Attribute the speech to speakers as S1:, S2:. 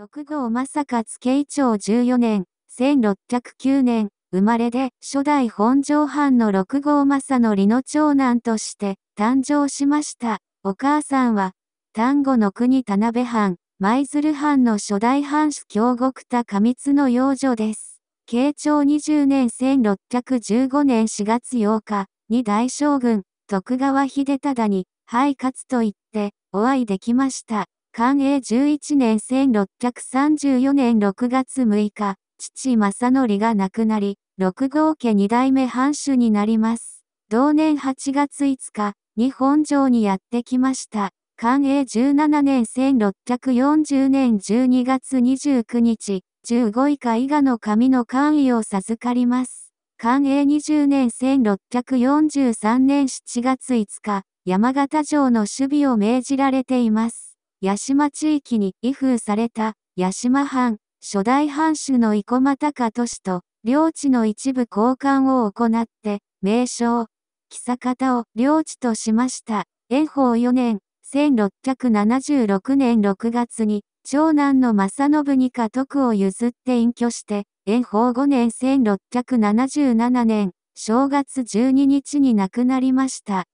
S1: 六号正勝慶長14年、1609年、生まれで、初代本城藩の六号正則の長男として誕生しました。お母さんは、丹後の国田辺藩、舞鶴藩の初代藩主京極田上津の養女です。慶長20年1615年4月8日に大将軍、徳川秀忠に、はい勝つと言って、お会いできました。寛永11年1634年6月6日、父正則が亡くなり、六号家二代目藩主になります。同年8月5日、日本城にやってきました。寛永17年1640年12月29日、15位下以下の神の官位を授かります。寛永20年1643年7月5日、山形城の守備を命じられています。八島地域に移封された八島藩、初代藩主の生駒高都市と領地の一部交換を行って、名称、木方を領地としました。炎法4年、1676年6月に、長男の正信に家督を譲って隠居して、炎法5年1677年、正月12日に亡くなりました。